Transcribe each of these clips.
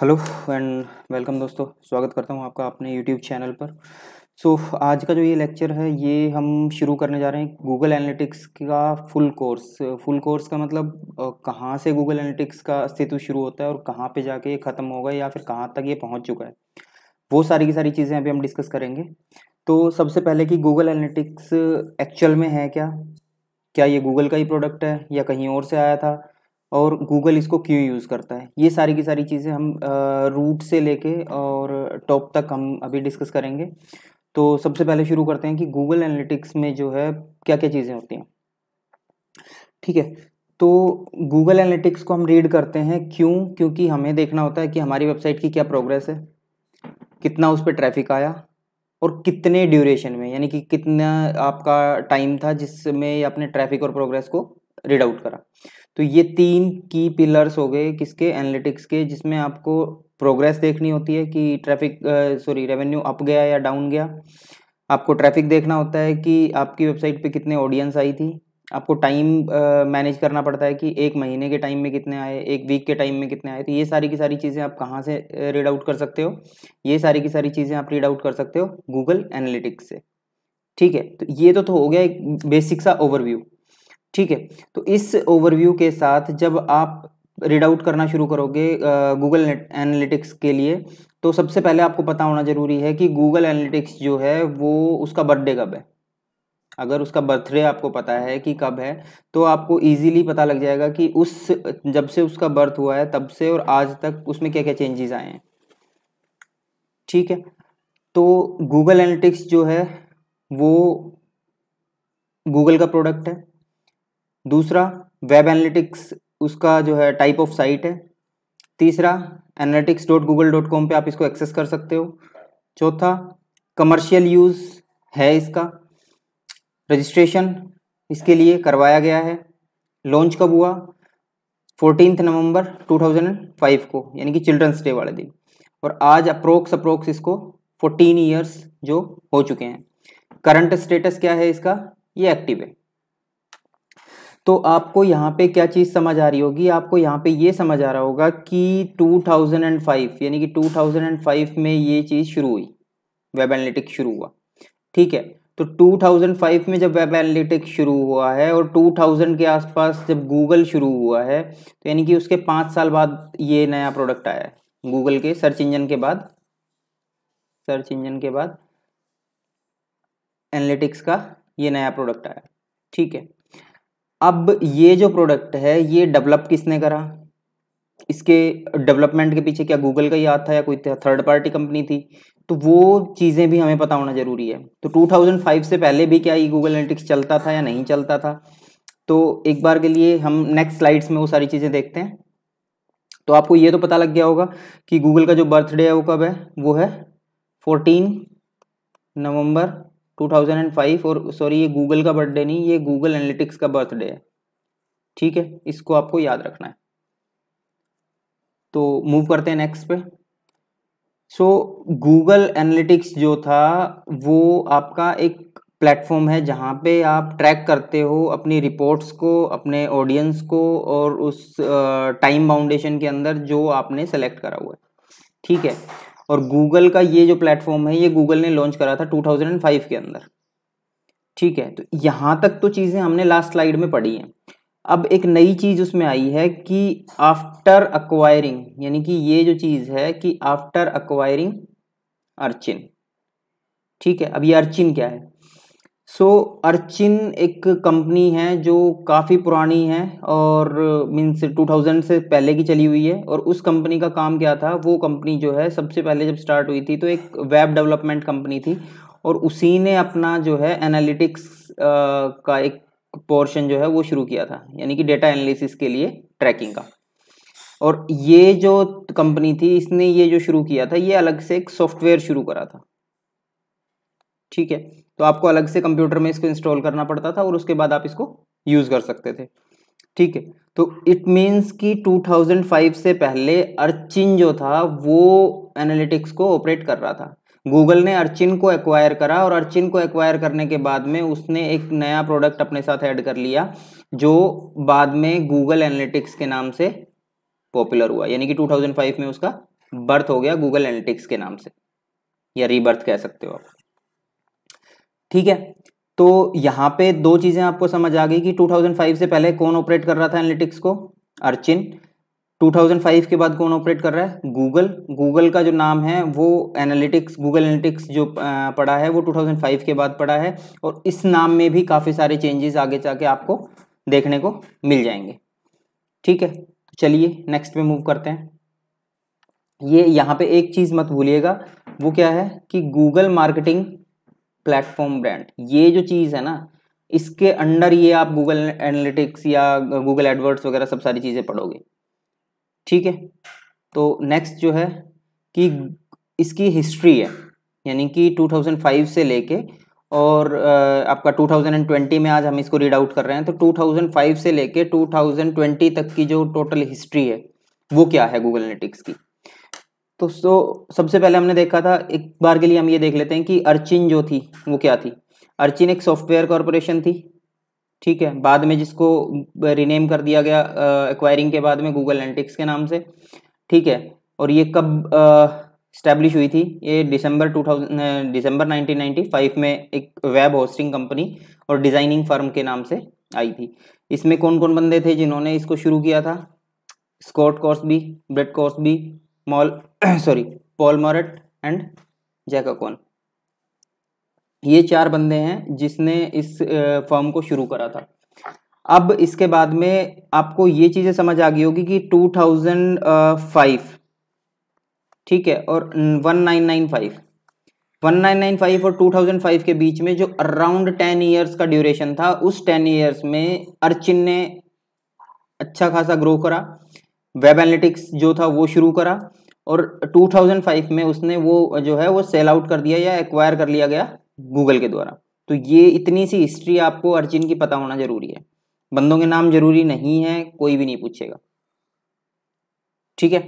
hello and welcome दोस्तों स्वागत करता हूँ आपका अपने यूट्यूब चैनल पर सो so, आज का जो ये लेक्चर है ये हम शुरू करने जा रहे हैं गूगल एनालिटिक्स का फुल कोर्स फुल कोर्स का मतलब कहाँ से गूगल एनालिटिक्स का अस्तित्व शुरू होता है और कहाँ पे जाके ये ख़त्म होगा या फिर कहाँ तक ये पहुँच चुका है वो सारी की सारी चीज़ें अभी हम डिस्कस करेंगे तो सबसे पहले कि गूगल एनालिटिक्स एक्चुअल में है क्या क्या ये गूगल का ही प्रोडक्ट है या कहीं और से आया था और गूगल इसको क्यों यूज़ करता है ये सारी की सारी चीज़ें हम रूट से लेके और टॉप तक हम अभी डिस्कस करेंगे तो सबसे पहले शुरू करते हैं कि गूगल एनालिटिक्स में जो है क्या क्या चीज़ें होती हैं ठीक है तो गूगल एनालिटिक्स को हम रीड करते हैं क्यों क्योंकि हमें देखना होता है कि हमारी वेबसाइट की क्या प्रोग्रेस है कितना उस पर ट्रैफिक आया और कितने ड्यूरेशन में यानी कि कितना आपका टाइम था जिसमें आपने ट्रैफिक और प्रोग्रेस को रीड आउट करा तो ये तीन की पिलर्स हो गए किसके एनालिटिक्स के जिसमें आपको प्रोग्रेस देखनी होती है कि ट्रैफिक सॉरी रेवेन्यू अप गया या डाउन गया आपको ट्रैफिक देखना होता है कि आपकी वेबसाइट पे कितने ऑडियंस आई थी आपको टाइम मैनेज करना पड़ता है कि एक महीने के टाइम में कितने आए एक वीक के टाइम में कितने आए तो ये सारी की सारी चीज़ें आप कहाँ से रीड आउट कर सकते हो ये सारी की सारी चीज़ें आप रीड आउट कर सकते हो गूगल एनालिटिक्स से ठीक है तो ये तो, तो हो गया एक बेसिक सा ओवरव्यू ठीक है तो इस ओवरव्यू के साथ जब आप रीड आउट करना शुरू करोगे गूगल एनालिटिक्स के लिए तो सबसे पहले आपको पता होना ज़रूरी है कि गूगल एनालिटिक्स जो है वो उसका बर्थडे कब है अगर उसका बर्थडे आपको पता है कि कब है तो आपको इजीली पता लग जाएगा कि उस जब से उसका बर्थ हुआ है तब से और आज तक उसमें क्या क्या चेंजेस आए हैं ठीक है तो गूगल एनालिटिक्स जो है वो गूगल का प्रोडक्ट है दूसरा वेब एनालिटिक्स उसका जो है टाइप ऑफ साइट है तीसरा analytics dot Google dot com पर आप इसको एक्सेस कर सकते हो चौथा कमर्शियल यूज़ है इसका रजिस्ट्रेशन इसके लिए करवाया गया है लॉन्च कब हुआ फोर्टीन नवंबर 2005 को यानी कि चिल्ड्रंस डे वाले दिन और आज अप्रोक्स अप्रोक्स इसको 14 इयर्स जो हो चुके हैं करंट स्टेटस क्या है इसका ये एक्टिव है तो आपको यहाँ पे क्या चीज़ समझ आ रही होगी आपको यहाँ पे ये समझ आ रहा होगा कि 2005 यानी कि 2005 में ये चीज़ शुरू हुई वेब एनालिटिक्स शुरू हुआ ठीक है तो 2005 में जब वेब एनालिटिक्स शुरू हुआ है और 2000 के आसपास जब गूगल शुरू हुआ है तो यानी कि उसके पाँच साल बाद ये नया प्रोडक्ट आया है गूगल के सर्च इंजन के बाद सर्च इंजन के बाद एनालिटिक्स का ये नया प्रोडक्ट आया ठीक है अब ये जो प्रोडक्ट है ये डेवलप किसने करा इसके डेवलपमेंट के पीछे क्या गूगल का याद था या कोई थर्ड पार्टी कंपनी थी तो वो चीज़ें भी हमें पता होना ज़रूरी है तो 2005 से पहले भी क्या ये गूगल एनालिटिक्स चलता था या नहीं चलता था तो एक बार के लिए हम नेक्स्ट स्लाइड्स में वो सारी चीज़ें देखते हैं तो आपको ये तो पता लग गया होगा कि गूगल का जो बर्थडे है वो कब है वो है फोर्टीन नवम्बर 2005 और सॉरी ये गूगल का बर्थडे नहीं ये गूगल एनालिटिक्स का बर्थडे है ठीक है इसको आपको याद रखना है तो मूव करते हैं नेक्स्ट पे सो गूगल एनालिटिक्स जो था वो आपका एक प्लेटफॉर्म है जहाँ पे आप ट्रैक करते हो अपनी रिपोर्ट्स को अपने ऑडियंस को और उस टाइम बाउंडेशन के अंदर जो आपने सेलेक्ट करा हुआ है ठीक है और गूगल का ये जो प्लेटफॉर्म है ये गूगल ने लॉन्च करा था 2005 के अंदर ठीक है तो यहाँ तक तो चीज़ें हमने लास्ट स्लाइड में पढ़ी हैं अब एक नई चीज़ उसमें आई है कि आफ्टर अक्वायरिंग यानी कि ये जो चीज़ है कि आफ्टर अक्वायरिंग अर्चिन ठीक है अब ये अर्चिन क्या है सो so, अर्चिन एक कंपनी है जो काफ़ी पुरानी है और मीन्स 2000 से पहले की चली हुई है और उस कंपनी का काम क्या था वो कंपनी जो है सबसे पहले जब स्टार्ट हुई थी तो एक वेब डेवलपमेंट कंपनी थी और उसी ने अपना जो है एनालिटिक्स का एक पोर्शन जो है वो शुरू किया था यानी कि डेटा एनालिसिस के लिए ट्रैकिंग का और ये जो कंपनी थी इसने ये जो शुरू किया था ये अलग से एक सॉफ्टवेयर शुरू करा था ठीक है तो आपको अलग से कंप्यूटर में इसको इंस्टॉल करना पड़ता था और उसके बाद आप इसको यूज़ कर सकते थे ठीक है तो इट मीन्स कि 2005 से पहले अर्चिन जो था वो एनालिटिक्स को ऑपरेट कर रहा था गूगल ने अर्चिन को एक्वायर करा और अर्चिन को एक्वायर करने के बाद में उसने एक नया प्रोडक्ट अपने साथ ऐड कर लिया जो बाद में गूगल एनालिटिक्स के नाम से पॉपुलर हुआ यानी कि 2005 में उसका बर्थ हो गया गूगल एनालिटिक्स के नाम से या रीबर्थ कह सकते हो आप ठीक है तो यहाँ पे दो चीज़ें आपको समझ आ गई कि 2005 से पहले कौन ऑपरेट कर रहा था एनालिटिक्स को अर्चिन 2005 के बाद कौन ऑपरेट कर रहा है गूगल गूगल का जो नाम है वो एनालिटिक्स गूगल एनालिटिक्स जो पड़ा है वो 2005 के बाद पड़ा है और इस नाम में भी काफ़ी सारे चेंजेस आगे जाके आपको देखने को मिल जाएंगे ठीक है तो चलिए नेक्स्ट में मूव करते हैं ये यहाँ पे एक चीज़ मत भूलिएगा वो क्या है कि गूगल मार्केटिंग प्लेटफॉर्म ब्रांड ये जो चीज़ है ना इसके अंडर ये आप गूगल एनालिटिक्स या गूगल एडवर्ड्स वगैरह सब सारी चीज़ें पढ़ोगे ठीक है तो नेक्स्ट जो है कि इसकी हिस्ट्री है यानी कि 2005 से लेके और आपका 2020 में आज हम इसको रीड आउट कर रहे हैं तो 2005 से लेके 2020 तक की जो टोटल हिस्ट्री है वो क्या है गूगल एनालिटिक्स की तो सो सबसे पहले हमने देखा था एक बार के लिए हम ये देख लेते हैं कि अर्चिन जो थी वो क्या थी अर्चिन एक सॉफ्टवेयर कॉरपोरेशन थी ठीक है बाद में जिसको रिनेम कर दिया गया एक्वायरिंग के बाद में गूगल एंटिक्स के नाम से ठीक है और ये कब स्टैब्लिश हुई थी ये दिसंबर 2000 दिसंबर 1995 में एक वेब होस्टिंग कंपनी और डिज़ाइनिंग फर्म के नाम से आई थी इसमें कौन कौन बंदे थे जिन्होंने इसको शुरू किया था Scott Crosby Brett Crosby mall sorry Paul Muret and Jack Ancone ये चार बंदे हैं जिसने इस फॉर्म को शुरू करा था अब इसके बाद में आपको ये चीज़ें समझ आ गई होगी कि 2005 ठीक है और 1995 1995 और 2005 के बीच में जो अराउंड 10 इयर्स का ड्यूरेशन था उस 10 इयर्स में अर्चिन ने अच्छा खासा ग्रो करा वेब एनालिटिक्स जो था वो शुरू करा और 2005 में उसने वो जो है वो सेल आउट कर दिया या एक्वायर कर लिया गया गूगल के द्वारा तो ये इतनी सी हिस्ट्री आपको अर्जिन की पता होना जरूरी है बंदों के नाम जरूरी नहीं है कोई भी नहीं पूछेगा ठीक है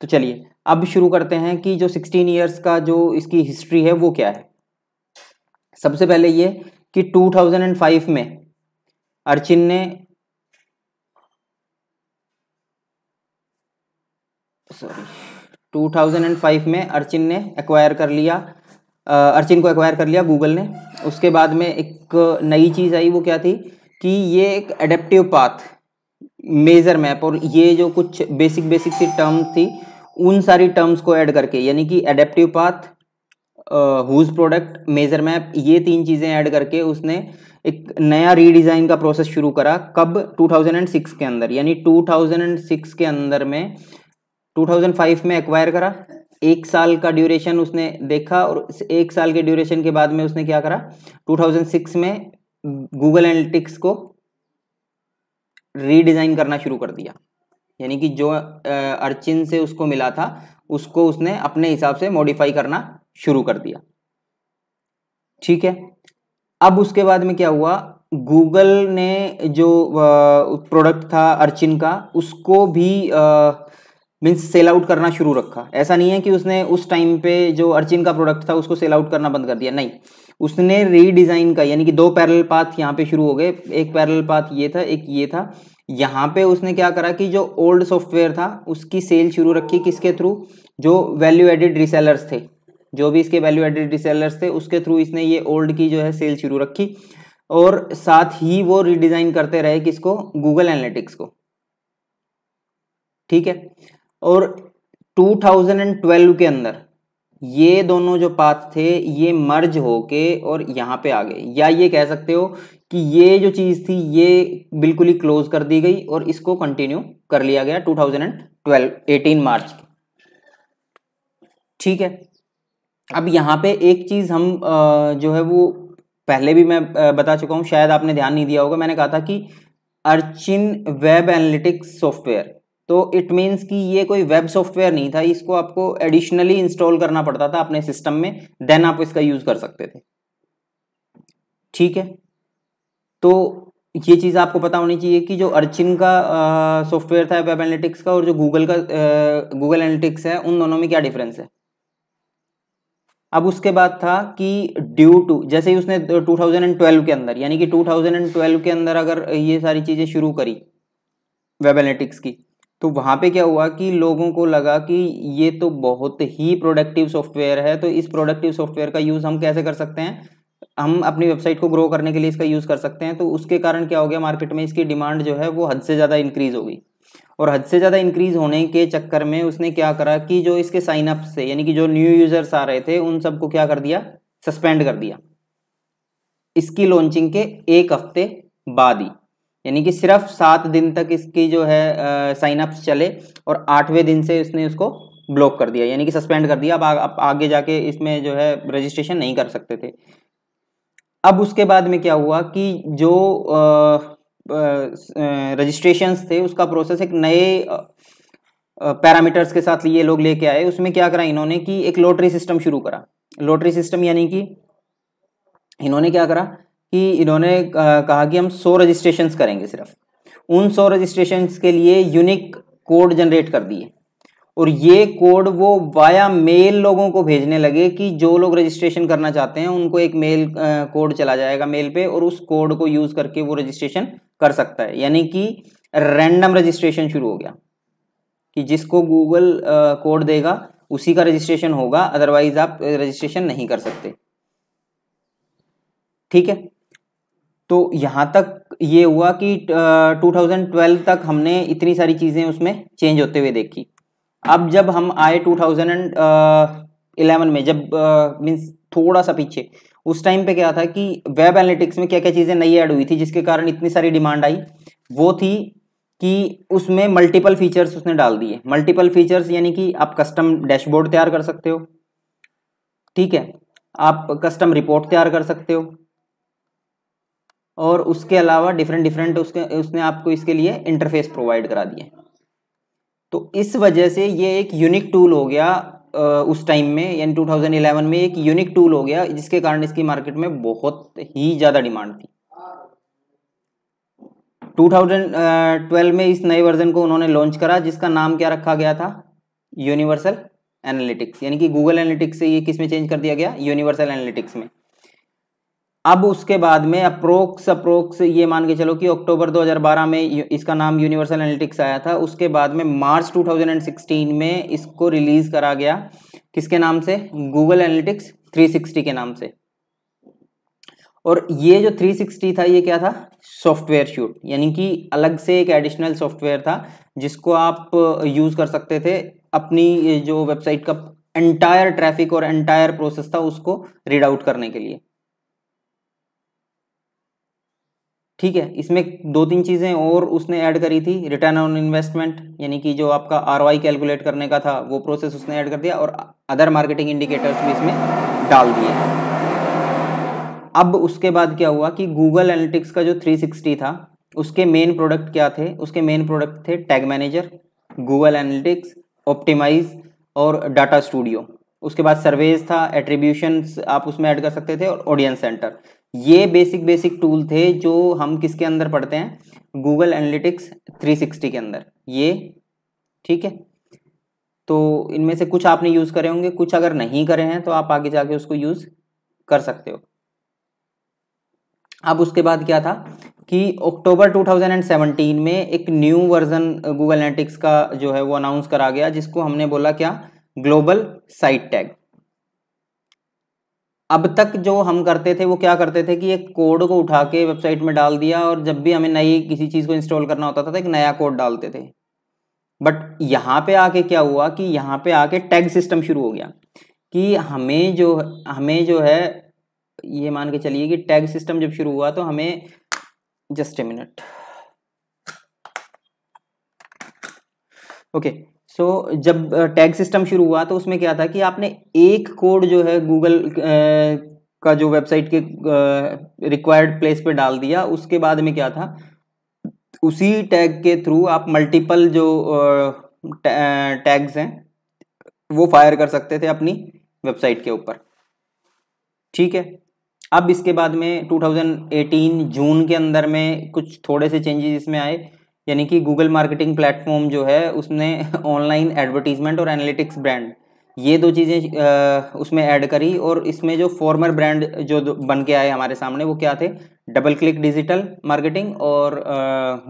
तो चलिए अब शुरू करते हैं कि जो 16 इयर्स का जो इसकी हिस्ट्री है वो क्या है सबसे पहले ये कि 2005 में अर्चिन ने सॉरी 2005 में अर्चिन ने एक्वायर कर लिया अर्चिन को एक्वायर कर लिया गूगल ने उसके बाद में एक नई चीज़ आई वो क्या थी कि ये एक एडेप्टिव पाथ मेजर मैप और ये जो कुछ बेसिक बेसिक सी टर्म थी उन सारी टर्म्स को ऐड करके यानी कि Adaptive Path whose product Measure Map ये तीन चीज़ें ऐड करके उसने एक नया रीडिज़ाइन का प्रोसेस शुरू करा कब 2006 के अंदर यानी 2006 के अंदर में 2005 में एक्वायर करा एक साल का ड्यूरेशन उसने देखा और एक साल के ड्यूरेशन के बाद में उसने क्या करा 2006 में गूगल एनालिटिक्स को रीडिज़ाइन करना शुरू कर दिया यानी कि जो अर्चिन से उसको मिला था उसको उसने अपने हिसाब से मॉडिफाई करना शुरू कर दिया ठीक है अब उसके बाद में क्या हुआ गूगल ने जो प्रोडक्ट था अर्चिन का उसको भी आ, मीन्स सेल आउट करना शुरू रखा ऐसा नहीं है कि उसने उस टाइम पे जो अर्चिन का प्रोडक्ट था उसको सेल आउट करना बंद कर दिया नहीं उसने रीडिज़ाइन का यानी कि दो पैरल पाथ यहाँ पे शुरू हो गए एक पैरल पाथ ये था एक ये था यहाँ पे उसने क्या करा कि जो ओल्ड सॉफ्टवेयर था उसकी सेल शुरू रखी किसके थ्रू जो वैल्यू एडेड रिसेलर्स थे जो भी इसके वैल्यू एडेड रिसेलर्स थे उसके थ्रू इसने ये ओल्ड की जो है सेल शुरू रखी और साथ ही वो रिडिज़ाइन करते रहे किसको गूगल एनालिटिक्स को ठीक है और 2012 के अंदर ये दोनों जो पाथ थे ये मर्ज होके और यहाँ पे आ गए या ये कह सकते हो कि ये जो चीज़ थी ये बिल्कुल ही क्लोज कर दी गई और इसको कंटिन्यू कर लिया गया 2012 18 मार्च ठीक है अब यहाँ पे एक चीज़ हम जो है वो पहले भी मैं बता चुका हूँ शायद आपने ध्यान नहीं दिया होगा मैंने कहा था कि अर्चिन वेब एनालिटिक्स सॉफ्टवेयर तो इट मीन्स कि ये कोई वेब सॉफ्टवेयर नहीं था इसको आपको एडिशनली इंस्टॉल करना पड़ता था अपने सिस्टम में देन आप इसका यूज़ कर सकते थे ठीक है तो ये चीज़ आपको पता होनी चाहिए कि जो अर्चिन का सॉफ्टवेयर था वेब एनालिटिक्स का और जो गूगल का गूगल एनालिटिक्स है उन दोनों में क्या डिफरेंस है अब उसके बाद था कि ड्यू टू जैसे ही उसने 2012 के अंदर यानी कि 2012 के अंदर अगर ये सारी चीज़ें शुरू करी वेब एनालिटिक्स की तो वहाँ पे क्या हुआ कि लोगों को लगा कि ये तो बहुत ही प्रोडक्टिव सॉफ्टवेयर है तो इस प्रोडक्टिव सॉफ्टवेयर का यूज़ हम कैसे कर सकते हैं हम अपनी वेबसाइट को ग्रो करने के लिए इसका यूज़ कर सकते हैं तो उसके कारण क्या हो गया मार्केट में इसकी डिमांड जो है वो हद से ज़्यादा इंक्रीज़ हो गई और हद से ज़्यादा इंक्रीज़ होने के चक्कर में उसने क्या करा कि जो इसके साइनअप्स थे यानी कि जो न्यू यूज़र्स आ रहे थे उन सबको क्या कर दिया सस्पेंड कर दिया इसकी लॉन्चिंग के एक हफ्ते बाद ही यानी कि सिर्फ सात दिन तक इसकी जो है साइनअप्स चले और आठवें दिन से उसने उसको ब्लॉक कर दिया यानी कि सस्पेंड कर दिया अब आप, आगे जाके इसमें जो है रजिस्ट्रेशन नहीं कर सकते थे अब उसके बाद में क्या हुआ कि जो रजिस्ट्रेशन थे उसका प्रोसेस एक नए पैरामीटर्स के साथ ये लोग लेके आए उसमें क्या करा इन्होंने कि एक लॉटरी सिस्टम शुरू करा लॉटरी सिस्टम यानी कि इन्होंने क्या करा कि इन्होंने कहा कि हम सौ रजिस्ट्रेशन करेंगे सिर्फ उन सौ रजिस्ट्रेशन के लिए यूनिक कोड जनरेट कर दिए और ये कोड वो वाया मेल लोगों को भेजने लगे कि जो लोग रजिस्ट्रेशन करना चाहते हैं उनको एक मेल कोड चला जाएगा मेल पे और उस कोड को यूज़ करके वो रजिस्ट्रेशन कर सकता है यानी कि रैंडम रजिस्ट्रेशन शुरू हो गया कि जिसको गूगल कोड देगा उसी का रजिस्ट्रेशन होगा अदरवाइज आप रजिस्ट्रेशन नहीं कर सकते ठीक है तो यहाँ तक ये हुआ कि 2012 तक हमने इतनी सारी चीज़ें उसमें चेंज होते हुए देखी अब जब हम आए 2011 में जब मीन्स थोड़ा सा पीछे उस टाइम पे क्या था कि वेब एनालिटिक्स में क्या क्या चीज़ें नई ऐड हुई थी जिसके कारण इतनी सारी डिमांड आई वो थी कि उसमें मल्टीपल फीचर्स उसने डाल दिए मल्टीपल फीचर्स यानी कि आप कस्टम डैशबोर्ड तैयार कर सकते हो ठीक है आप कस्टम रिपोर्ट तैयार कर सकते हो और उसके अलावा डिफरेंट डिफरेंट उसके उसने आपको इसके लिए इंटरफेस प्रोवाइड करा दिए तो इस वजह से ये एक यूनिक टूल हो गया उस टाइम में यानी 2011 में एक यूनिक टूल हो गया जिसके कारण इसकी मार्केट में बहुत ही ज़्यादा डिमांड थी 2012 में इस नए वर्जन को उन्होंने लॉन्च करा जिसका नाम क्या रखा गया था यूनिवर्सल एनालिटिक्स यानी कि गूगल एनालिटिक्स से ये किस में चेंज कर दिया गया यूनिवर्सल एनालिटिक्स में अब उसके बाद में अप्रोक्स अप्रोक्स ये मान के चलो कि अक्टूबर 2012 में इसका नाम यूनिवर्सल एनालिटिक्स आया था उसके बाद में मार्च 2016 में इसको रिलीज करा गया किसके नाम से गूगल एनालिटिक्स 360 के नाम से और ये जो 360 था ये क्या था सॉफ्टवेयर शूट यानी कि अलग से एक एडिशनल सॉफ्टवेयर था जिसको आप यूज कर सकते थे अपनी जो वेबसाइट का एंटायर ट्रैफिक और एंटायर प्रोसेस था उसको रीड आउट करने के लिए ठीक है इसमें दो तीन चीज़ें और उसने ऐड करी थी रिटर्न ऑन इन्वेस्टमेंट यानी कि जो आपका आर कैलकुलेट करने का था वो प्रोसेस उसने ऐड कर दिया और अदर मार्केटिंग इंडिकेटर्स भी इसमें डाल दिए अब उसके बाद क्या हुआ कि गूगल एनालिटिक्स का जो 360 था उसके मेन प्रोडक्ट क्या थे उसके मेन प्रोडक्ट थे Tag Manager Google Analytics optimize और डाटा स्टूडियो उसके बाद सर्वेज था एट्रीब्यूशन आप उसमें ऐड कर सकते थे और ऑडियंस सेंटर ये बेसिक बेसिक टूल थे जो हम किसके अंदर पढ़ते हैं गूगल एनालिटिक्स 360 के अंदर ये ठीक है तो इनमें से कुछ आपने यूज़ करे होंगे कुछ अगर नहीं करे हैं तो आप आगे जाके उसको यूज़ कर सकते हो अब उसके बाद क्या था कि अक्टूबर 2017 में एक न्यू वर्जन गूगल एनालिटिक्स का जो है वो अनाउंस करा गया जिसको हमने बोला क्या ग्लोबल साइट टैग अब तक जो हम करते थे वो क्या करते थे कि एक कोड को उठा के वेबसाइट में डाल दिया और जब भी हमें नई किसी चीज़ को इंस्टॉल करना होता था तो एक नया कोड डालते थे बट यहाँ पे आके क्या हुआ कि यहाँ पे आके टैग सिस्टम शुरू हो गया कि हमें जो हमें जो है ये मान के चलिए कि टैग सिस्टम जब शुरू हुआ तो हमें just a minute okay so so, जब टैग सिस्टम शुरू हुआ तो उसमें क्या था कि आपने एक कोड जो है गूगल का जो वेबसाइट के रिक्वायर्ड प्लेस पे डाल दिया उसके बाद में क्या था उसी टैग के थ्रू आप मल्टीपल जो टैग्स हैं वो फायर कर सकते थे अपनी वेबसाइट के ऊपर ठीक है अब इसके बाद में 2018 जून के अंदर में कुछ थोड़े से चेंजेस इसमें आए यानी कि गूगल मार्केटिंग प्लेटफॉर्म जो है उसने ऑनलाइन एडवर्टीजमेंट और एनालिटिक्स ब्रांड ये दो चीज़ें उसमें ऐड करी और इसमें जो फॉर्मर ब्रांड जो बन के आए हमारे सामने वो क्या थे डबल क्लिक डिजिटल मार्केटिंग और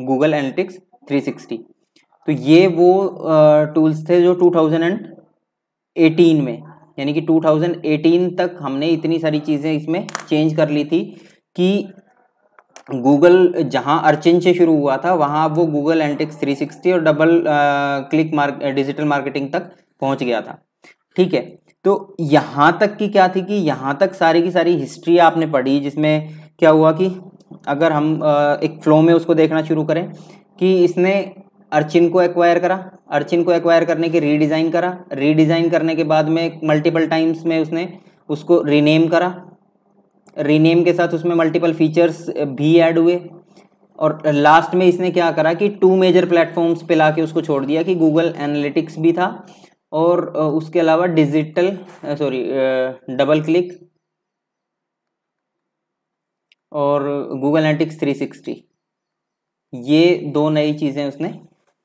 गूगल एनालिटिक्स 360 तो ये वो टूल्स थे जो 2018 में यानी कि 2018 तक हमने इतनी सारी चीज़ें इसमें चेंज कर ली थी कि गूगल जहाँ अर्चिन से शुरू हुआ था वहाँ वो गूगल एंटेक्स 360 और DoubleClick mark digital marketing तक पहुँच गया था ठीक है तो यहाँ तक की क्या थी कि यहाँ तक सारी की सारी हिस्ट्री आपने पढ़ी जिसमें क्या हुआ कि अगर हम आ, एक फ्लो में उसको देखना शुरू करें कि इसने अर्चिन को एक्वायर करा अर्चिन को एक्वायर करने के रीडिज़ाइन करा रीडिज़ाइन करने के बाद में मल्टीपल टाइम्स में उसने उसको रीनेम करा रीनेम के साथ उसमें मल्टीपल फीचर्स भी ऐड हुए और लास्ट में इसने क्या करा कि टू मेजर प्लेटफॉर्म्स पे ला के उसको छोड़ दिया कि गूगल एनालिटिक्स भी था और उसके अलावा डिजिटल सॉरी डबल क्लिक और गूगल एनालिटिक्स 360 ये दो नई चीज़ें उसने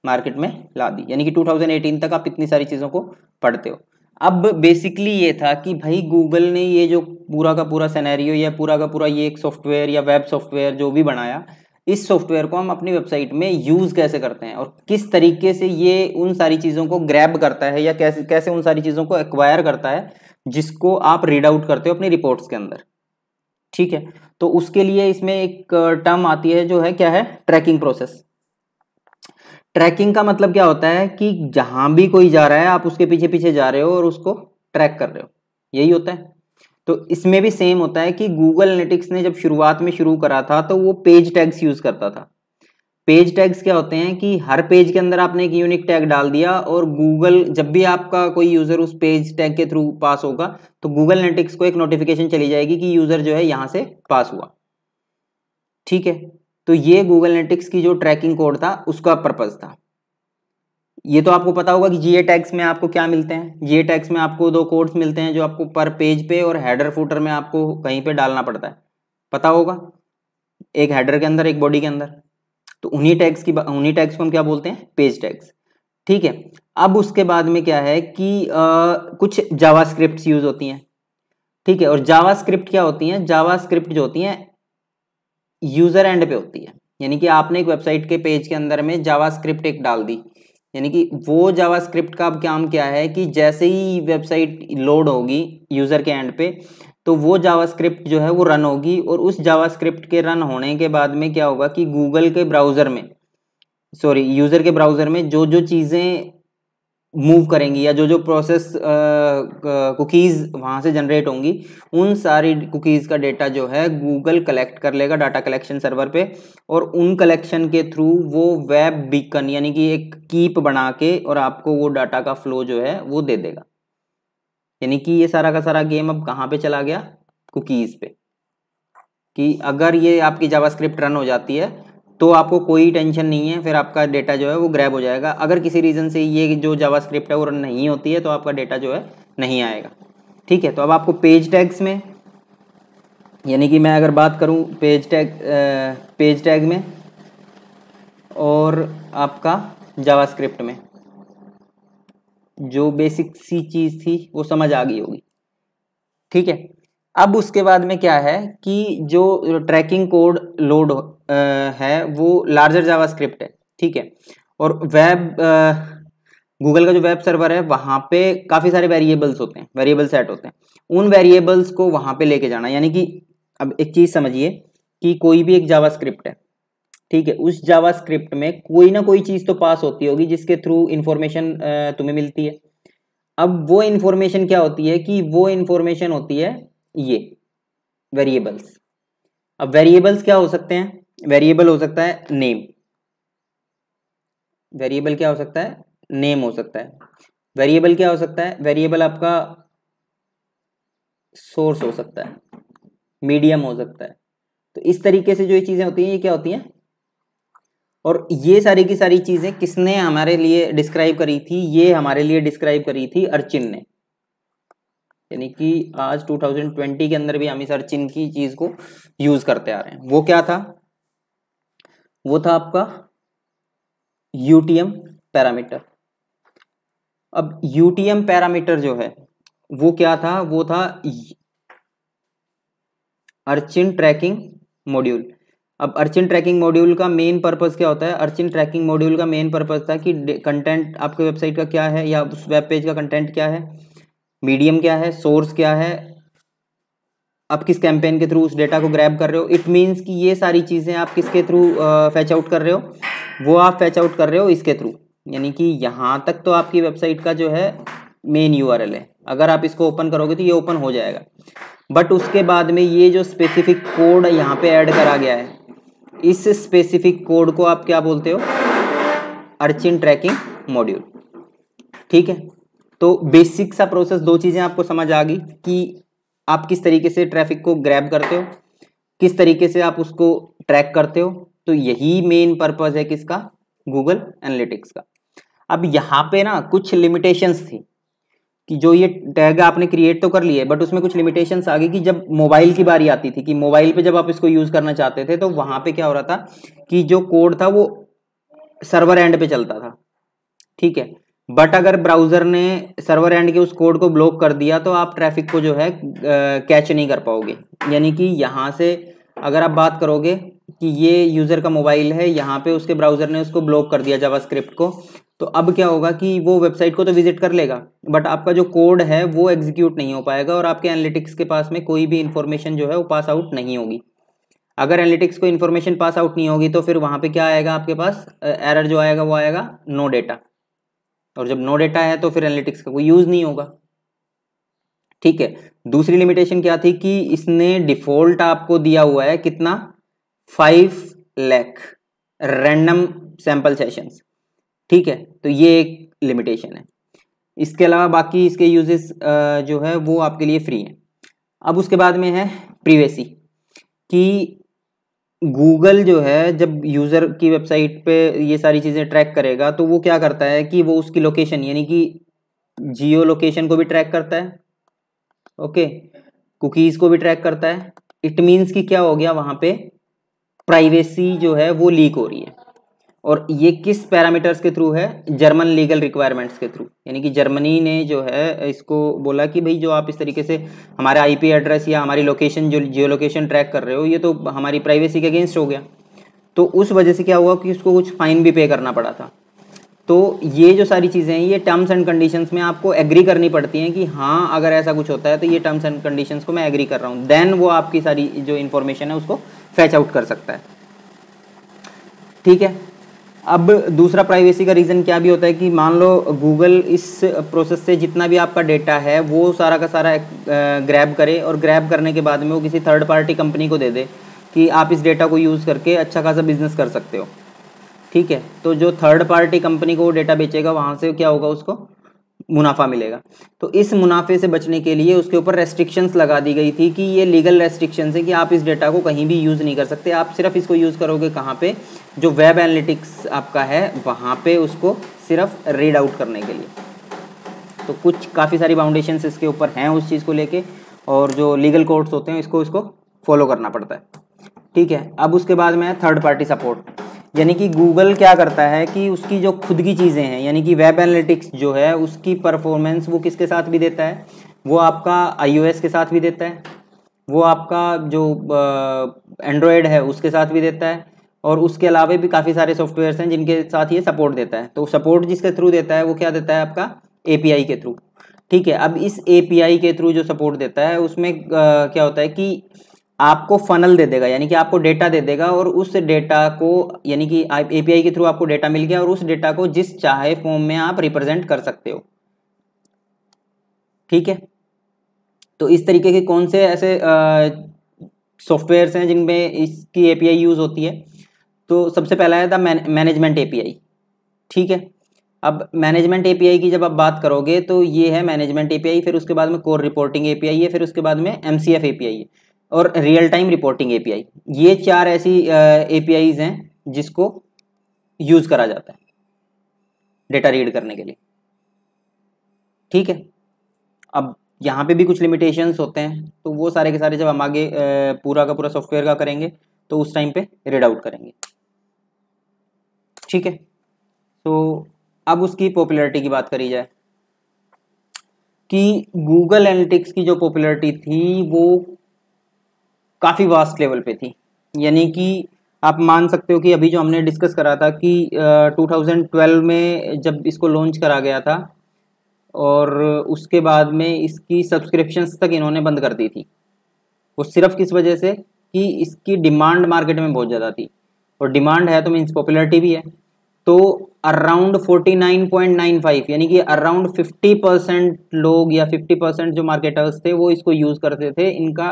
मार्केट में ला दी यानी कि 2018 तक आप इतनी सारी चीज़ों को पढ़ते हो अब बेसिकली ये था कि भाई गूगल ने ये जो पूरा का पूरा सिनेरियो या पूरा का पूरा ये एक सॉफ्टवेयर या वेब सॉफ्टवेयर जो भी बनाया इस सॉफ्टवेयर को हम अपनी वेबसाइट में यूज़ कैसे करते हैं और किस तरीके से ये उन सारी चीज़ों को ग्रैब करता है या कैसे कैसे उन सारी चीज़ों को एक्वायर करता है जिसको आप रीड आउट करते हो अपनी रिपोर्ट्स के अंदर ठीक है तो उसके लिए इसमें एक टर्म आती है जो है क्या है ट्रैकिंग प्रोसेस ट्रैकिंग का मतलब क्या होता है कि जहां भी कोई जा रहा है आप उसके पीछे पीछे जा रहे हो और उसको ट्रैक कर रहे हो यही होता है तो इसमें भी सेम होता है कि गूगल एनालिटिक्स ने जब शुरुआत में शुरू करा था तो वो पेज टैग्स यूज करता था पेज टैग्स क्या होते हैं कि हर पेज के अंदर आपने एक यूनिक टैग डाल दिया और गूगल जब भी आपका कोई यूजर उस पेज टैग के थ्रू पास होगा तो गूगल एनालिटिक्स को एक नोटिफिकेशन चली जाएगी कि यूजर जो है यहां से पास हुआ ठीक है तो ये गूगल एनालिटिक्स की जो ट्रैकिंग कोड था उसका पर्पज था ये तो आपको पता होगा कि जीए टैक्स में आपको क्या मिलते हैं जीए टैक्स में आपको दो कोड्स मिलते हैं जो आपको पर पेज पे और हेडर फूटर में आपको कहीं पे डालना पड़ता है पता होगा एक हेडर के अंदर एक बॉडी के अंदर तो उन्हीं टैक्स की उन्हीं टैक्स को हम क्या बोलते हैं पेज टैक्स ठीक है अब उसके बाद में क्या है कि आ, कुछ जावा यूज होती हैं ठीक है और जावा क्या होती हैं जावा जो होती हैं यूज़र एंड पे होती है यानी कि आपने एक वेबसाइट के पेज के अंदर में जावा स्क्रिप्ट एक डाल दी यानी कि वो जावा स्क्रिप्ट का अब काम क्या है कि जैसे ही वेबसाइट लोड होगी यूज़र के एंड पे तो वो जावा स्क्रिप्ट जो है वो रन होगी और उस जावा स्क्रिप्ट के रन होने के बाद में क्या होगा कि गूगल के ब्राउज़र में सॉरी यूज़र के ब्राउज़र में जो जो चीज़ें मूव करेंगी या जो जो प्रोसेस कुकीज़ वहाँ से जनरेट होंगी उन सारी कुकीज़ का डेटा जो है गूगल कलेक्ट कर लेगा डाटा कलेक्शन सर्वर पे और उन कलेक्शन के थ्रू वो वेब बीकन यानी कि एक कीप बना के और आपको वो डाटा का फ्लो जो है वो दे देगा यानी कि ये सारा का सारा गेम अब कहाँ पे चला गया कुकीज़ पे कि अगर ये आपकी जावा रन हो जाती है तो आपको कोई टेंशन नहीं है फिर आपका डेटा जो है वो ग्रैब हो जाएगा अगर किसी रीज़न से ये जो स्क्रिप्ट है वो रन नहीं होती है तो आपका डेटा जो है नहीं आएगा ठीक है तो अब आपको पेज टैग्स में यानी कि मैं अगर बात करूँ पेज टैग पेज टैग में और आपका स्क्रिप्ट में जो बेसिक सी चीज़ थी वो समझ आ गई होगी ठीक है अब उसके बाद में क्या है कि जो ट्रैकिंग कोड लोड है वो लार्जर जावा स्क्रिप्ट है ठीक है और वेब गूगल का जो वेब सर्वर है वहाँ पे काफ़ी सारे वेरिएबल्स होते हैं वेरिएबल सेट होते हैं उन वेरिएबल्स को वहाँ पे लेके जाना यानी कि अब एक चीज़ समझिए कि कोई भी एक जावा स्क्रिप्ट है ठीक है उस जावा स्क्रिप्ट में कोई ना कोई चीज़ तो पास होती होगी जिसके थ्रू इन्फॉर्मेशन तुम्हें मिलती है अब वो इन्फॉर्मेशन क्या होती है कि वो इन्फॉर्मेशन होती है ये वेरिएबल्स अब वेरिएबल्स क्या हो सकते हैं वेरिएबल हो सकता है नेम वेरिएबल क्या हो सकता है नेम हो सकता है वेरिएबल क्या हो सकता है वेरिएबल आपका सोर्स हो सकता है मीडियम हो सकता है तो इस तरीके से जो ये चीज़ें होती हैं ये क्या होती हैं और ये सारी की सारी चीज़ें किसने हमारे लिए डिस्क्राइब करी थी ये हमारे लिए डिस्क्राइब करी थी अर्चिन ने यानी कि आज 2020 के अंदर भी हम इस अर्चिन की चीज को यूज करते आ रहे हैं वो क्या था वो था आपका यूटीएम पैरामीटर अब यूटीएम पैरामीटर जो है वो क्या था वो था अर्चिन ट्रैकिंग मॉड्यूल अब अर्चिन ट्रैकिंग मॉड्यूल का मेन पर्पस क्या होता है अर्चिन ट्रैकिंग मॉड्यूल का मेन पर्पस था कि कंटेंट आपके वेबसाइट का क्या है या उस वेब पेज का कंटेंट क्या है मीडियम क्या है सोर्स क्या है आप किस कैंपेन के थ्रू उस डेटा को ग्रैब कर रहे हो इट मीन्स कि ये सारी चीज़ें आप किसके थ्रू फैच आउट कर रहे हो वो आप फैच आउट कर रहे हो इसके थ्रू यानी कि यहाँ तक तो आपकी वेबसाइट का जो है मेन यू है अगर आप इसको ओपन करोगे तो ये ओपन हो जाएगा बट उसके बाद में ये जो स्पेसिफिक कोड यहाँ पे ऐड करा गया है इस स्पेसिफिक कोड को आप क्या बोलते हो अर्चिन ट्रैकिंग मॉड्यूल ठीक है तो बेसिक सा प्रोसेस दो चीज़ें आपको समझ आ गई कि आप किस तरीके से ट्रैफिक को ग्रैब करते हो किस तरीके से आप उसको ट्रैक करते हो तो यही मेन पर्पज़ है किसका गूगल एनालिटिक्स का अब यहाँ पे ना कुछ लिमिटेशंस थी कि जो ये टैग आपने क्रिएट तो कर लिए बट उसमें कुछ लिमिटेशंस आ गई कि जब मोबाइल की बारी आती थी कि मोबाइल पे जब आप इसको यूज़ करना चाहते थे तो वहाँ पे क्या हो रहा था कि जो कोड था वो सर्वर एंड पे चलता था ठीक है बट अगर ब्राउजर ने सर्वर एंड के उस कोड को ब्लॉक कर दिया तो आप ट्रैफिक को जो है कैच नहीं कर पाओगे यानी कि यहाँ से अगर आप बात करोगे कि ये यूज़र का मोबाइल है यहाँ पे उसके ब्राउज़र ने उसको ब्लॉक कर दिया जावास्क्रिप्ट को तो अब क्या होगा कि वो वेबसाइट को तो विजिट कर लेगा बट आपका जो कोड है वो एग्जीक्यूट नहीं हो पाएगा और आपके एनालिटिक्स के पास में कोई भी इन्फॉर्मेशन जो है वो पास आउट नहीं होगी अगर एनालिटिक्स को इन्फॉर्मेशन पास आउट नहीं होगी तो फिर वहाँ पर क्या आएगा आपके पास एरर जो आएगा वो आएगा नो डेटा और जब नो डेटा है तो फिर एनालिटिक्स का कोई यूज़ नहीं होगा ठीक है दूसरी लिमिटेशन क्या थी कि इसने डिफॉल्ट आपको दिया हुआ है कितना five lakh random sample session ठीक है तो ये एक लिमिटेशन है इसके अलावा बाकी इसके यूजेस जो है वो आपके लिए फ्री हैं अब उसके बाद में है प्रीवेसी कि गूगल जो है जब यूज़र की वेबसाइट पे ये सारी चीज़ें ट्रैक करेगा तो वो क्या करता है कि वो उसकी लोकेशन यानी कि जियो लोकेशन को भी ट्रैक करता है ओके कुकीज़ को भी ट्रैक करता है इट मीन्स कि क्या हो गया वहाँ पे प्राइवेसी जो है वो लीक हो रही है और ये किस पैरामीटर्स के थ्रू है जर्मन लीगल रिक्वायरमेंट्स के थ्रू यानी कि जर्मनी ने जो है इसको बोला कि भाई जो आप इस तरीके से हमारे आईपी एड्रेस या हमारी लोकेशन जो जियो लोकेशन ट्रैक कर रहे हो ये तो हमारी प्राइवेसी के अगेंस्ट हो गया तो उस वजह से क्या हुआ कि उसको कुछ फाइन भी पे करना पड़ा था तो ये जो सारी चीज़ें हैं ये टर्म्स एंड कंडीशंस में आपको एग्री करनी पड़ती हैं कि हाँ अगर ऐसा कुछ होता है तो ये टर्म्स एंड कंडीशंस को मैं एग्री कर रहा हूँ देन वो आपकी सारी जो इन्फॉर्मेशन है उसको फैच आउट कर सकता है ठीक है अब दूसरा प्राइवेसी का रीज़न क्या भी होता है कि मान लो गूगल इस प्रोसेस से जितना भी आपका डेटा है वो सारा का सारा ग्रैब करे और ग्रैब करने के बाद में वो किसी थर्ड पार्टी कंपनी को दे दे कि आप इस डेटा को यूज़ करके अच्छा खासा बिजनेस कर सकते हो ठीक है तो जो थर्ड पार्टी कंपनी को वो डेटा बेचेगा वहाँ से क्या होगा उसको मुनाफा मिलेगा तो इस मुनाफे से बचने के लिए उसके ऊपर रेस्ट्रिक्शंस लगा दी गई थी कि ये लीगल रेस्ट्रिक्शंस है कि आप इस डेटा को कहीं भी यूज़ नहीं कर सकते आप सिर्फ इसको यूज़ करोगे कहाँ पे जो वेब एनालिटिक्स आपका है वहाँ पे उसको सिर्फ रीड आउट करने के लिए तो कुछ काफ़ी सारी फाउंडेशन इसके ऊपर हैं उस चीज़ को लेके और जो लीगल कोर्ट्स होते हैं इसको इसको फॉलो करना पड़ता है ठीक है अब उसके बाद में थर्ड पार्टी सपोर्ट यानी कि गूगल क्या करता है कि उसकी जो खुद की चीज़ें हैं यानी कि वेब एनालिटिक्स जो है उसकी परफॉर्मेंस वो किसके साथ भी देता है वो आपका आईओएस के साथ भी देता है वो आपका जो एंड्रॉयड है उसके साथ भी देता है और उसके अलावा भी काफ़ी सारे सॉफ्टवेयर हैं जिनके साथ ये सपोर्ट देता है तो सपोर्ट जिसके थ्रू देता है वो क्या देता है आपका एपीआई के थ्रू ठीक है अब इस एपीआई के थ्रू जो सपोर्ट देता है उसमें आ, क्या होता है कि आपको फनल दे देगा यानी कि आपको डेटा दे देगा और उस डेटा को यानी कि एपीआई के थ्रू आपको डेटा मिल गया और उस डेटा को जिस चाहे फॉर्म में आप रिप्रेजेंट कर सकते हो ठीक है तो इस तरीके के कौन से ऐसे सॉफ्टवेयर्स हैं जिनमें इसकी एपीआई यूज़ होती है तो सबसे पहला है द मैनेजमेंट एपीआई ठीक है अब मैनेजमेंट एपीआई की जब आप बात करोगे तो ये है मैनेजमेंट एपीआई फिर उसके बाद में कोर रिपोर्टिंग एपीआई है फिर उसके बाद में एमसीएफ एपीआई है और रियल टाइम रिपोर्टिंग एपीआई ये चार ऐसी ए हैं जिसको यूज़ करा जाता है डेटा रीड करने के लिए ठीक है अब यहाँ पे भी कुछ लिमिटेशंस होते हैं तो वो सारे के सारे जब हम आगे पूरा का पूरा सॉफ्टवेयर का करेंगे तो उस टाइम पे रीड आउट करेंगे ठीक है तो अब उसकी पॉपुलैरिटी की बात करी जाए कि गूगल एनालिटिक्स की जो पॉपुलैरिटी थी वो काफ़ी वास्ट लेवल पे थी यानी कि आप मान सकते हो कि अभी जो हमने डिस्कस करा था कि uh, 2012 में जब इसको लॉन्च करा गया था और उसके बाद में इसकी सब्सक्रिप्शंस तक इन्होंने बंद कर दी थी वो सिर्फ किस वजह से कि इसकी डिमांड मार्केट में बहुत ज़्यादा थी और डिमांड है तो मीन्स पॉपुलरिटी भी है तो अराउंड 49.95 यानी कि अराउंड 50 परसेंट लोग या 50 परसेंट जो मार्केटर्स थे वो इसको यूज़ करते थे इनका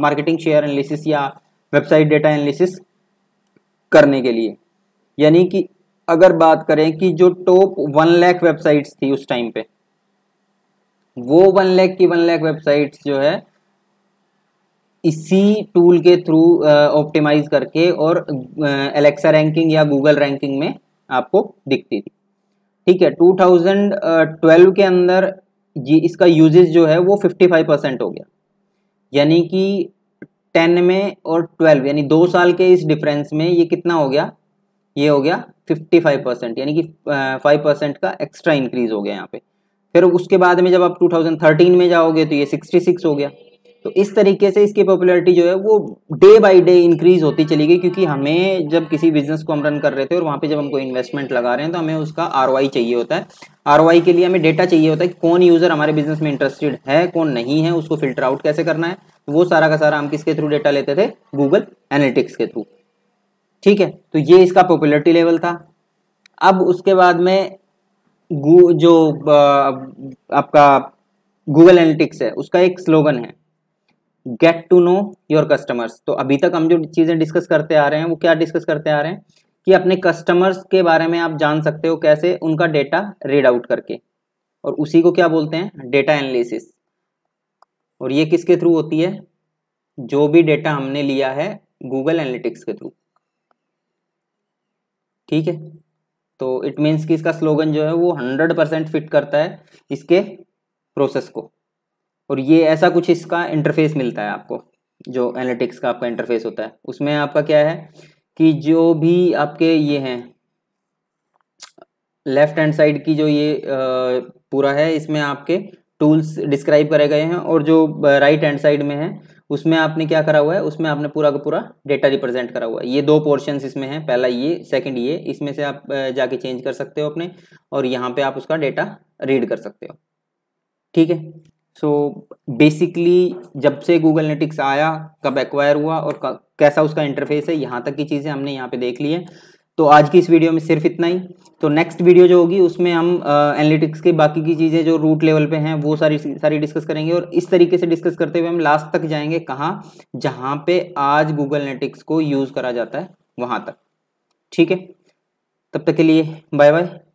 मार्केटिंग शेयर एनालिसिस या वेबसाइट डेटा एनालिसिस करने के लिए यानी कि अगर बात करें कि जो टॉप वन लैख वेबसाइट्स थी उस टाइम पे वो वन लैख की वन लैख वेबसाइट्स जो है इसी टूल के थ्रू ऑप्टिमाइज uh, करके और एलेक्सा uh, रैंकिंग या गूगल रैंकिंग में आपको दिखती थी ठीक है 2012 के अंदर ये इसका यूजेज जो है वो 55 परसेंट हो गया यानी कि 10 में और 12 यानी दो साल के इस डिफरेंस में ये कितना हो गया ये हो गया 55 परसेंट यानी कि 5 uh, परसेंट का एक्स्ट्रा इंक्रीज हो गया यहाँ पे फिर उसके बाद में जब आप 2013 में जाओगे तो ये 66 हो गया तो इस तरीके से इसकी पॉपुलैरिटी जो है वो डे बाई डे इंक्रीज होती चली गई क्योंकि हमें जब किसी बिजनेस को हम रन कर रहे थे और वहाँ पे जब हम कोई इन्वेस्टमेंट लगा रहे हैं तो हमें उसका आर चाहिए होता है आर के लिए हमें डेटा चाहिए होता है कि कौन यूज़र हमारे बिजनेस में इंटरेस्टेड है कौन नहीं है उसको फिल्टर आउट कैसे करना है वो सारा का सारा हम किसके थ्रू डेटा लेते थे गूगल एनालिटिक्स के थ्रू ठीक है तो ये इसका पॉपुलरिटी लेवल था अब उसके बाद में जो आपका गूगल एनालिटिक्स है उसका एक स्लोगन है get to know your customers तो अभी तक हम जो चीज़ें डिस्कस करते आ रहे हैं वो क्या डिस्कस करते आ रहे हैं कि अपने कस्टमर्स के बारे में आप जान सकते हो कैसे उनका डेटा रीड आउट करके और उसी को क्या बोलते हैं डेटा एनालिसिस और ये किसके थ्रू होती है जो भी डेटा हमने लिया है गूगल एनालिटिक्स के थ्रू ठीक है तो इट मीन्स कि इसका स्लोगन जो है वो हंड्रेड परसेंट फिट करता है इसके प्रोसेस को और ये ऐसा कुछ इसका इंटरफेस मिलता है आपको जो एनालिटिक्स का आपका इंटरफेस होता है उसमें आपका क्या है कि जो भी आपके ये हैं लेफ्ट हैंड साइड की जो ये पूरा है इसमें आपके टूल्स डिस्क्राइब करे गए हैं और जो राइट हैंड साइड में है उसमें आपने क्या करा हुआ है उसमें आपने पूरा का पूरा डेटा रिप्रेजेंट करा हुआ है ये दो पोर्शंस इसमें हैं पहला ये सेकंड ये इसमें से आप जाके चेंज कर सकते हो अपने और यहाँ पे आप उसका डेटा रीड कर सकते हो ठीक है सो बेसिकली जब से गूगल नेटिक्स आया कब एक्वायर हुआ और कैसा उसका इंटरफेस है यहाँ तक की चीज़ें हमने यहाँ पे देख ली है तो आज की इस वीडियो में सिर्फ इतना ही तो नेक्स्ट वीडियो जो होगी उसमें हम एनालिटिक्स की बाकी की चीज़ें जो रूट लेवल पे हैं वो सारी सारी डिस्कस करेंगे और इस तरीके से डिस्कस करते हुए हम लास्ट तक जाएंगे कहाँ जहाँ पे आज गूगल नेटिक्स को यूज़ करा जाता है वहाँ तक ठीक है तब तक के लिए बाय बाय